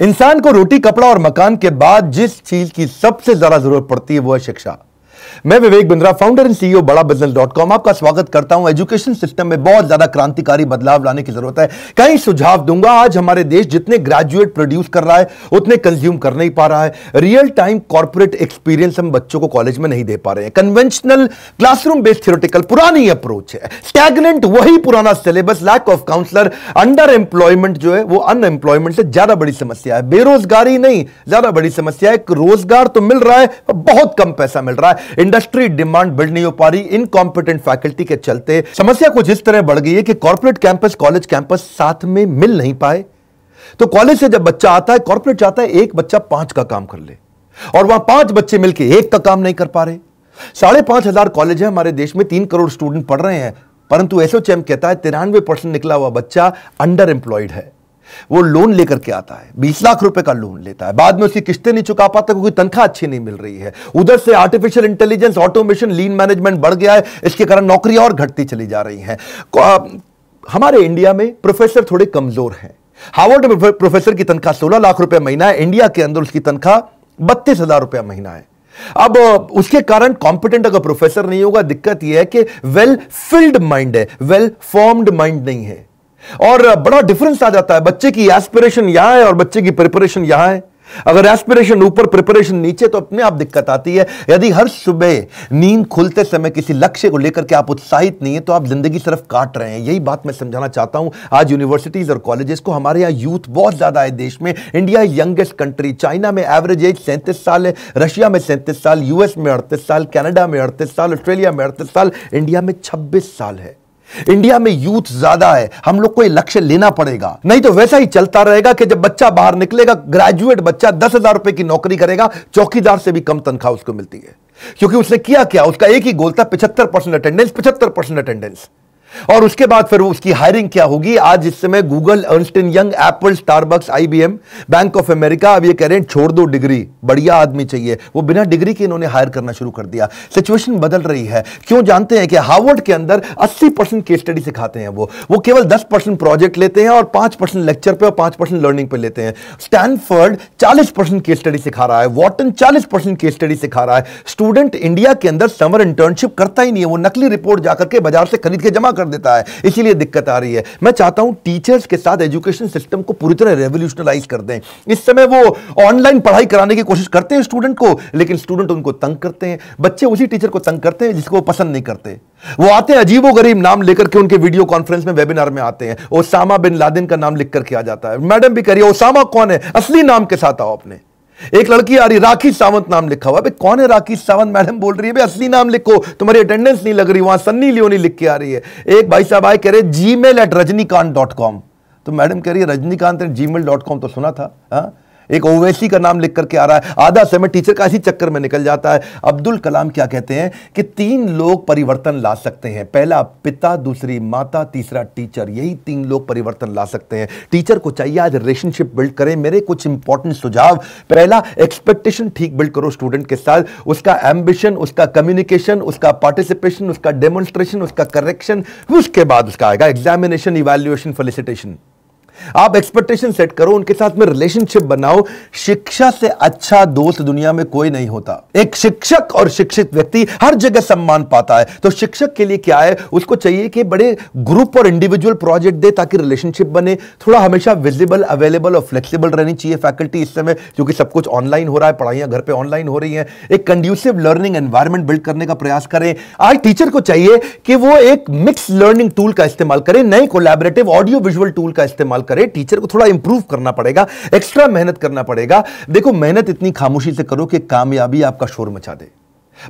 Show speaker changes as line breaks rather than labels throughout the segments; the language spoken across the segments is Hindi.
इंसान को रोटी कपड़ा और मकान के बाद जिस चीज की सबसे ज्यादा जरूरत पड़ती है वो है शिक्षा मैं Vivek Bindra founder and CEO Bada business dot com आपका स्वागत करता हूं एजुकेशन सिस्टम में बहुत ज्यादा क्रांतिकारी बदलाव लाने की जरूरत है कई सुझाव दूंगा आज हमारे देश जितने ग्रेजुएट प्रोड्यूस कर रहा है उतने कंज्यूम कर नहीं पा रहा है रियल टाइम कॉर्पोरेट एक्सपीरियंस हम बच्चों को कॉलेज में नहीं दे पा रहे हैं कन्वेंशनल क्लासरूम बेस्ड थियोरटिकल पुरानी अप्रोच है स्टैगनेंट वही पुराना syllabus lack of counsellor underemployment जो है वो अनएम्प्लॉयमेंट से ज्यादा बड़ी समस्या है बेरोजगारी नहीं ज्यादा बड़ी समस्या है रोजगार तो मिल रहा है बहुत कम पैसा मिल रहा है इंडस्ट्री डिमांड बिल्ड नहीं हो पा रही इनकॉम्पिटेंट फैकल्टी के चलते समस्या कुछ इस तरह बढ़ गई है कि कॉर्पोरेट कैंपस कॉलेज कैंपस साथ में मिल नहीं पाए तो कॉलेज से जब बच्चा आता है कॉर्पोरेट चाहता है एक बच्चा पांच का काम कर ले और वहां पांच बच्चे मिलकर एक का काम नहीं कर पा रहे साढ़े पांच हजार कॉलेज है हमारे देश में तीन करोड़ स्टूडेंट पढ़ रहे हैं परंतु एसओचएम कहता है तिरानवे परसेंट निकला हुआ बच्चा अंडर एम्प्लॉयड है वो लोन लेकर के आता है बीस लाख रुपए का लोन लेता है बाद में उसकी किस्तें नहीं चुका पाता क्योंकि तनख्वाह अच्छी नहीं मिल रही है उधर से artificial intelligence automation lean management बढ़ गया है इसके कारण नौकरियां और घटती चली जा रही हैं हमारे इंडिया में प्रोफेसर थोड़े कमजोर हैं हार्वर्ड में प्रोफेसर की तनख्वाह सोलह लाख रुपए महीना है इंडिया के अंदर उसकी तनख्वाह बत्तीस हजार रुपया महीना है अब उसके कारण कॉम्पिटेंट अगर प्रोफेसर नहीं होगा दिक्कत यह है कि वेल फिल्ड माइंड है वेल फॉर्म्ड माइंड नहीं है और बड़ा डिफरेंस आ जाता है बच्चे की एस्पिरेशन यहां है और बच्चे की प्रिपरेशन यहां है अगर एस्पिरेशन ऊपर प्रिपरेशन नीचे तो अपने आप दिक्कत आती है यदि हर सुबह नींद खुलते समय किसी लक्ष्य को लेकर के आप उत्साहित नहीं है तो आप जिंदगी सिर्फ काट रहे हैं यही बात मैं समझाना चाहता हूं आज यूनिवर्सिटीज और कॉलेजेस को हमारे यहां यूथ बहुत ज्यादा है देश में इंडिया यंगेस्ट कंट्री चाइना में एवरेज एज सैंतीस साल है रशिया में सैंतीस साल यूएस में अड़तीस साल कैनेडा में अड़तीस साल ऑस्ट्रेलिया में अड़तीस साल इंडिया में छब्बीस साल है इंडिया में यूथ ज्यादा है हम लोग को ये लक्ष्य लेना पड़ेगा नहीं तो वैसा ही चलता रहेगा कि जब बच्चा बाहर निकलेगा ग्रेजुएट बच्चा दस हजार रुपए की नौकरी करेगा चौकीदार से भी कम तनख्वाह उसको मिलती है क्योंकि उसने किया क्या उसका एक ही गोल था पिछहत्तर परसेंट अटेंडेंस पिछहत्तर परसेंट अटेंडेंस और उसके बाद फिर उसकी हायरिंग क्या होगी आज इस समय Google Ernst and Young Apple Starbucks IBM bank of America अब ये कह रहे हैं छोड़ दो डिग्री बढ़िया आदमी चाहिए वो बिना डिग्री के इन्होंने हायर करना शुरू कर दिया सिचुएशन बदल रही है क्यों जानते हैं कि हार्वर्ड के अंदर 80 परसेंट केस स्टडी सिखाते हैं वो वो केवल दस परसेंट प्रोजेक्ट लेते हैं और पांच परसेंट लेक्चर पर और पांच परसेंट लर्निंग पे लेते हैं स्टैनफर्ड चालीस परसेंट केस स्टडी सिखा रहा है वॉटन चालीस परसेंट केस स्टडी सिखा रहा है स्टूडेंट इंडिया के अंदर समर इंटर्नशिप करता ही नहीं है वो नकली रिपोर्ट जाकर के बाजार से खरीद के जमा कर कर देता है इसीलिए दिक्कत आ रही है मैं चाहता हूं टीचर्स के साथ एजुकेशन सिस्टम को पूरी तरह रेवोल्यूशनलाइज कर दें इस समय वो ऑनलाइन पढ़ाई कराने की कोशिश करते हैं स्टूडेंट को लेकिन स्टूडेंट उनको तंग करते हैं बच्चे उसी टीचर को तंग करते हैं जिसको वो पसंद नहीं करते वो आते हैं अजीबो गरीब नाम लेकर के उनके वीडियो कॉन्फ्रेंस में वेबिनार में आते हैं ओसामा बिन लादिन का नाम लिख करके आ जाता है मैडम भी करिए ओसामा कौन है असली नाम के साथ आओ अपने एक लड़की आ रही राखी सावंत नाम लिखा हुआ कौन है राखी सावंत मैडम बोल रही है असली नाम लिखो तुम्हारी अटेंडेंस नहीं लग रही वहां सन्नी लियोनी लिख के आ रही है एक भाई साहब आए कह रहे G mail at Rajinikanth dot com तो मैडम कह रही है Rajinikanth G mail dot com तो सुना था हा? एक ओवैसी का नाम लिख करके आ रहा है आधा समय टीचर का इसी चक्कर में निकल जाता है अब्दुल कलाम क्या कहते हैं कि तीन लोग परिवर्तन ला सकते हैं पहला पिता दूसरी माता तीसरा टीचर यही तीन लोग परिवर्तन ला सकते हैं टीचर को चाहिए आज रिलेशनशिप बिल्ड करें मेरे कुछ इंपॉर्टेंट सुझाव पहला एक्सपेक्टेशन ठीक बिल्ड करो स्टूडेंट के साथ उसका एम्बिशन उसका कम्युनिकेशन उसका पार्टिसिपेशन उसका डेमोन्स्ट्रेशन उसका करेक्शन उसके बाद उसका आएगा एग्जामिनेशन इवेल्युएशन फेलिसिटेशन आप एक्सपेक्टेशन सेट करो उनके साथ में रिलेशनशिप बनाओ शिक्षा से अच्छा दोस्त दुनिया में कोई नहीं होता एक शिक्षक और शिक्षित व्यक्ति हर जगह सम्मान पाता है तो शिक्षक के लिए क्या है उसको चाहिए कि बड़े ग्रुप और इंडिविजुअल प्रोजेक्ट दे ताकि रिलेशनशिप बने थोड़ा हमेशा विजिबल अवेलेबल और फ्लेक्सिबल रहनी चाहिए फैकल्टी इस समय क्योंकि सब कुछ ऑनलाइन हो रहा है पढ़ाइयाँ घर पर ऑनलाइन हो रही है एक कंड्यूसिव लर्निंग एनवायरमेंट बिल्ड करने का प्रयास करें आज टीचर को चाहिए कि वो एक मिक्स लर्निंग टूल का इस्तेमाल करें नए कोलैबोरेटिव ऑडियो विजुअल टूल का इस्तेमाल करें करें टीचर को थोड़ा इंप्रूव करना पड़ेगा एक्स्ट्रा मेहनत करना पड़ेगा देखो मेहनत इतनी खामोशी से करो कि कामयाबी आपका शोर मचा दे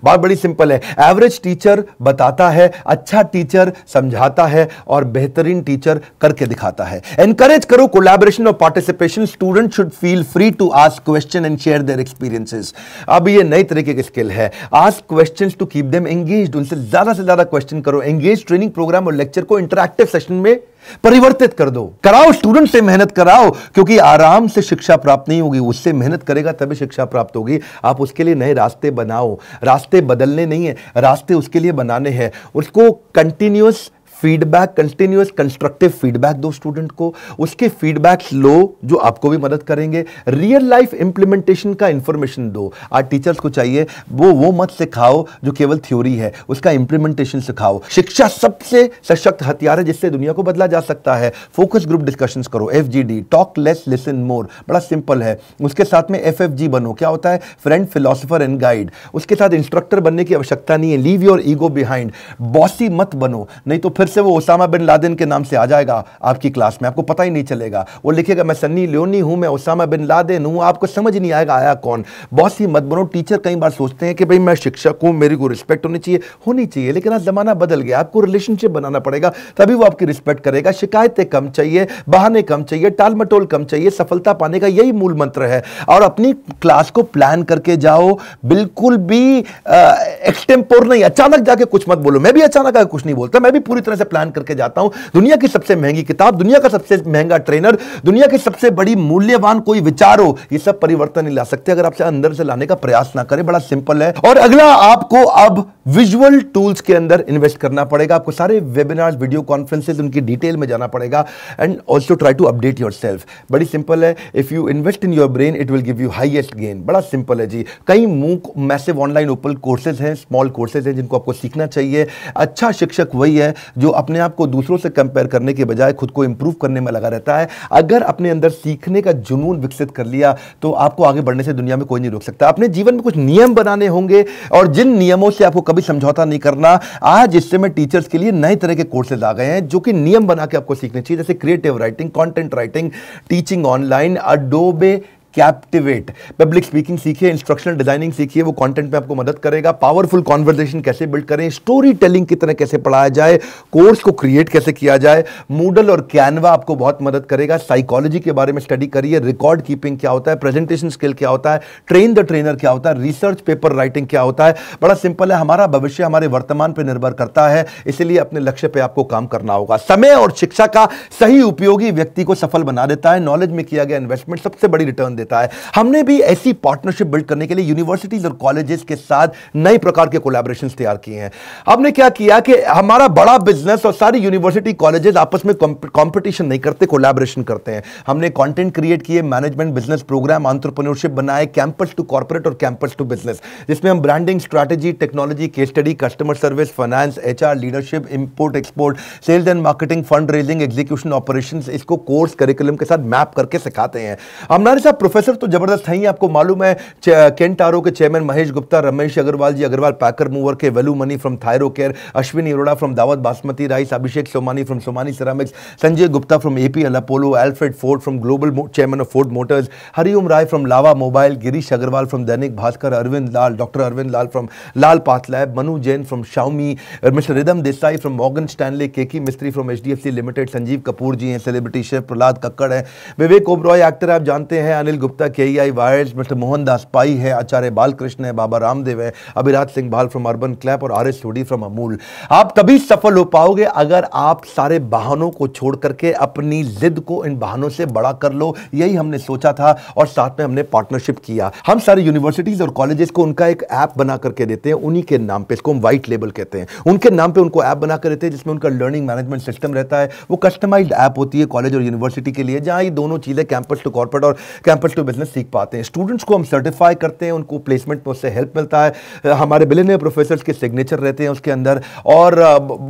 बात बड़ी सिंपल है एवरेज टीचर बताता है अच्छा टीचर समझाता है और बेहतरीन टीचर करके दिखाता है एनकरेज करो कोलैबोरेशन और participation student should feel free to ask question and share their experiences अब ये नई तरीके की स्किल है ask question to keep them engage उनसे ज्यादा से ज्यादा क्वेश्चन करो एंगेज ट्रेनिंग प्रोग्राम और लेक्चर को इंटरेक्टिव सेशन में परिवर्तित कर दो कराओ स्टूडेंट से मेहनत कराओ क्योंकि आराम से शिक्षा प्राप्त नहीं होगी उससे मेहनत करेगा तभी शिक्षा प्राप्त होगी आप उसके लिए नए रास्ते बनाओ रास्ते बदलने नहीं है रास्ते उसके लिए बनाने हैं उसको continuous feedback continuous constructive feedback दो स्टूडेंट को उसके फीडबैक्स लो जो आपको भी मदद करेंगे रियल लाइफ इंप्लीमेंटेशन का इंफॉर्मेशन दो आज टीचर्स को चाहिए वो वो मत सिखाओ जो केवल थ्योरी है उसका इंप्लीमेंटेशन सिखाओ शिक्षा सबसे सशक्त हथियार है जिससे दुनिया को बदला जा सकता है फोकस ग्रुप डिस्कशंस करो एफ टॉक लेस लिसन मोर बड़ा सिंपल है उसके साथ में एफ बनो क्या होता है फ्रेंड फिलोसफर एंड गाइड उसके साथ इंस्ट्रक्टर बनने की आवश्यकता नहीं है leave your ego behind bossy मत बनो नहीं तो फिर से वो ओसामा बिन लादेन के नाम से आ जाएगा आपकी क्लास में आपको पता ही नहीं चलेगा वो लिखेगा मैं सन्नी लियोनी हूँ मैं ओसामा बिन लादेन हूँ आपको समझ नहीं आएगा आया कौन बहुत सी मत बनो टीचर कई बार सोचते हैं कि भाई मैं शिक्षक हूँ मेरे को रिस्पेक्ट होनी चाहिए होनी चाहिए लेकिन आज ज़माना बदल गया आपको रिलेशनशिप बनाना पड़ेगा तभी वो आपकी रिस्पेक्ट करेगा शिकायतें कम चाहिए बहाने कम चाहिए टाल कम चाहिए सफलता पाने का यही मूल मंत्र है और अपनी क्लास को प्लान करके जाओ बिल्कुल भी एक्सटेम्पोर नहीं अचानक जाके कुछ मत बोलो मैं भी अचानक कुछ नहीं बोलता मैं भी पूरी तरह से प्लान करके जाता हूं दुनिया की सबसे महंगी किताब दुनिया का सबसे महंगा ट्रेनर दुनिया की सबसे बड़ी मूल्यवान कोई विचार हो ये सब परिवर्तन नहीं ला सकते अगर आपसे अंदर से लाने का प्रयास ना करें बड़ा सिंपल है और अगला आपको अब विजुअल टूल्स के अंदर इन्वेस्ट करना पड़ेगा आपको सारे वेबिनार्स वीडियो कॉन्फ्रेंसेज उनकी डिटेल में जाना पड़ेगा and also try to update your बड़ी सिंपल है if you invest in your brain it will give you highest gain बड़ा सिंपल है जी कई MOOC massive online open courses हैं स्मॉल कोर्सेज हैं जिनको आपको सीखना चाहिए अच्छा शिक्षक वही है जो अपने आप को दूसरों से कंपेयर करने के बजाय खुद को इंप्रूव करने में लगा रहता है अगर अपने अंदर सीखने का जुनून विकसित कर लिया तो आपको आगे बढ़ने से दुनिया में कोई नहीं रोक सकता अपने जीवन में कुछ नियम बनाने होंगे और जिन नियमों से आपको कभी समझौता नहीं करना आज इस समय टीचर्स के लिए नए तरह के कोर्सेज आ गए हैं जो कि नियम बना के आपको सीखने चाहिए जैसे creative writing content writing teaching online Adobe Captivate public speaking सीखिए इंस्ट्रक्शनल डिजाइनिंग सीखिए वो कंटेंट में आपको मदद करेगा पावरफुल कॉन्वर्जेशन कैसे बिल्ड करें स्टोरी टेलिंग की तरह कैसे पढ़ाया जाए कोर्स को क्रिएट कैसे किया जाए मूडल और कैनवा आपको बहुत मदद करेगा साइकोलॉजी के बारे में स्टडी करिए रिकॉर्ड कीपिंग क्या होता है प्रेजेंटेशन स्किल क्या होता है ट्रेन द ट्रेनर क्या होता है रिसर्च पेपर राइटिंग क्या होता है बड़ा सिंपल है हमारा भविष्य हमारे वर्तमान पर निर्भर करता है इसीलिए अपने लक्ष्य पर आपको काम करना होगा समय और शिक्षा का सही उपयोगी व्यक्ति को सफल बना देता है नॉलेज में किया गया इन्वेस्टमेंट सबसे बड़ी रिटर्न देता है हमने भी ऐसी पार्टनरशिप बिल्ड करने के लिए यूनिवर्सिटीज और कॉलेजेस के साथ नए प्रकार के कोलेब्रेशन तैयार किए हैं हमने क्या किया कि हमारा बड़ा बिजनेस और सारी यूनिवर्सिटी कॉलेजेस आपस में कॉम्पिटिशन नहीं करते कोलेब्रेशन करते हैं हमने कॉन्टेंट क्रिएट किए मैनेजमेंट बिजनेस प्रोग्राम ऑन्टरप्रनोरशिप बनाए कैंपस टू कॉर्पोरेट और कैंपस टू बिजनेस जिसमें हम branding strategy technology case study customer service finance HR leadership import export sales and marketing fund raising execution operation इसको कोर्स करिकुलम के साथ मैप करके सिखाते हैं हमारे साथ प्रोफेसर तो ज़बरदस्त हैं आपको मालूम है केंटारो के chairman Mahesh Gupta Ramesh Agarwal ji Agarwal packer mover के Velu Mani from Thyrocare Ashwini Arora from Daawat basmati rice Abhishek Somani from Somani ceramics Sanjay Gupta from A P L Alfred Ford from global chairman of Ford Motors Hariom Rai from Lava mobile Girish Agarwal from Dainik Bhaskar Arvind Lal doctor Arvind Lal from Lal path lab Manu Jain from Xiaomi mister Ridham Desai from Morgan Stanley Keki Mistry from H D F C limited Sanjeev Kapoor ji हैं सेलिब्रिटी शेफ प्रहलाद कक्कड़ हैं विवेक ओब्रॉय एक्टर आप जानते हैं Anil Gupta K E I wires mister Mohandas Pai है आचार्य बालकृष्ण है बाबा रामदेव है Abhiraj Singh Bhal from urban clap और R S Sodhi from Amul आप तभी सफल हो पाओगे अगर आप सारे बहानों को छोड़ करके अपनी जिद को इन बहानों से बड़ा कर लो यही हमने सोचा था और साथ में हमने पार्टनरशिप किया हम सारे यूनिवर्सिटीज़ और कॉलेजेस को उनका एक ऐप बना करके देते हैं उन्हीं के नाम पर इसको हम व्हाइट लेबल कहते हैं उनके नाम पर उनको ऐप बना कर देते हैं जिसमें उनका लर्निंग मैनेजमेंट सिस्टम रहता है वो कस्टमाइज्ड ऐप होती है कॉलेज और यूनिवर्सिटी के लिए जहाँ ये दोनों चीज़ें कैंपस टू कॉर्पोरेट और कैंपस टू बिजनेस सीख पाते हैं स्टूडेंट्स को हम सर्टिफाई करते हैं उनको प्लेसमेंट में उससे हेल्प मिलता है हमारे बिलेनियर प्रोफेसर के सिग्नेचर रहते हैं उसके अंदर और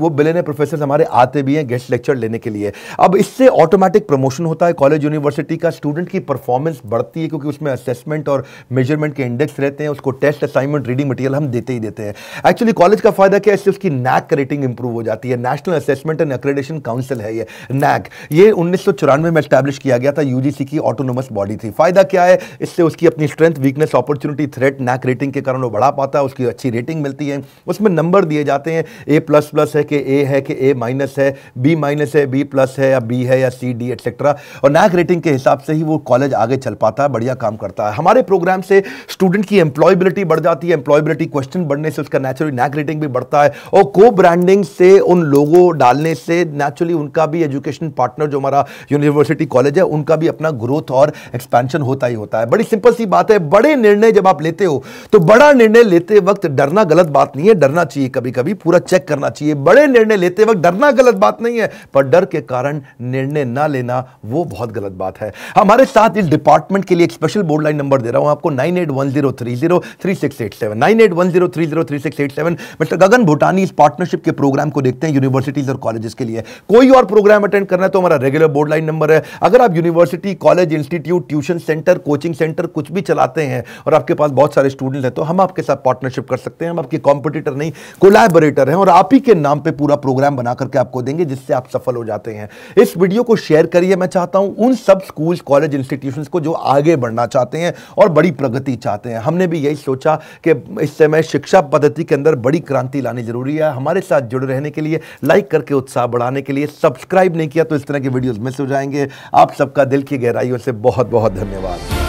वो बिलेनियर प्रोफेसर हमारे आते भी हैं गेस्ट लेक्चर लेने के लिए अब इससे ऑटोमेटिक प्रमोशन होता है कॉलेज यूनिवर्सिटी का स्टूडेंट की परफॉर्मेंस बढ़ती है क्योंकि उसमें असेसमेंट और मेजरमेंट के इंडेक्स रहते हैं उसको टेस्ट असाइनमेंट रीडिंग मटीरियल हम देते ही देते हैं एक्चुअली कॉलेज का फायदा क्या है इससे उसकी नैक रेटिंग इंप्रूव हो जाती है national assessment and accreditation council है ये नैक ये उन्नीस में स्टैब्लिश किया गया था यूजीसी की ऑटोनोमस बॉडी थी फायदा फ़ायदा क्या है इससे उसकी अपनी strength weakness opportunity threat NAAC rating के कारण वो बढ़ा पाता है उसकी अच्छी रेटिंग मिलती है उसमें नंबर दिए जाते हैं ए प्लस प्लस है कि ए है कि ए माइनस है बी माइनस है बी प्लस है या बी है या सी डी एक्सेट्रा और नैक रेटिंग के हिसाब से ही वो कॉलेज आगे चल पाता है बढ़िया काम करता है हमारे प्रोग्राम से स्टूडेंट की एम्प्लॉयबिलिटी बढ़ जाती है एम्प्लॉयबिलिटी क्वेश्चन बढ़ने से उसका नेचुरली नैक रेटिंग भी बढ़ता है और को ब्रांडिंग से उन लोगों डालने से नेचुरली उनका भी एजुकेशन पार्टनर जो हमारा यूनिवर्सिटी कॉलेज है उनका भी अपना ग्रोथ और एक्सपेंशन परिवर्तन होता ही होता है बड़ी सिंपल सी बात है बड़े निर्णय जब आप लेते हो तो बड़ा निर्णय लेते वक्त डरना गलत बात नहीं है डरना चाहिए कभी कभी पूरा चेक करना चाहिए बड़े निर्णय लेते वक्त डरना गलत बात नहीं है पर डर के कारण निर्णय ना लेना वो बहुत गलत बात है हमारे साथ इस डिपार्टमेंट के लिए एक स्पेशल बोर्ड लाइन नंबर दे रहा हूं आपको nine eight one zero three zero three six eight seven nine eight one zero three zero three six eight seven mister Gagan Bhutani इस पार्टनरशिप के प्रोग्राम को देखते हैं यूनिवर्सिटीज और कॉलेजेस के लिए कोई और प्रोग्राम अटेंड करना है तो हमारा रेगुलर बोर्ड लाइन नंबर है अगर आप university college institute tuition centre coaching centre कुछ भी चलाते हैं और आपके पास बहुत सारे स्टूडेंट हैं तो हम आपके साथ पार्टनरशिप कर सकते हैं हम आपके कॉम्पिटिटर नहीं कोलैबोरेटर हैं और आप ही के नाम पर पूरा प्रोग्राम बना करके आपको देंगे जिससे आप सफल हो जाते हैं इस वीडियो को शेयर करिए मैं चाहता हूँ उन सब स्कूल कॉलेज इंस्टीट्यूशन को जो आगे बढ़ना चाहते हैं और बड़ी प्रगति चाहते हैं हमने भी यही सोचा कि इस समय शिक्षा पद्धति के अंदर बड़ी क्रांति लानी जरूरी है हमारे साथ जुड़े रहने के लिए लाइक करके उत्साह बढ़ाने के लिए सब्सक्राइब नहीं किया तो इस तरह के वीडियोस मिस हो जाएंगे आप सबका दिल की गहराइयों से बहुत बहुत धन्यवाद धन्यवाद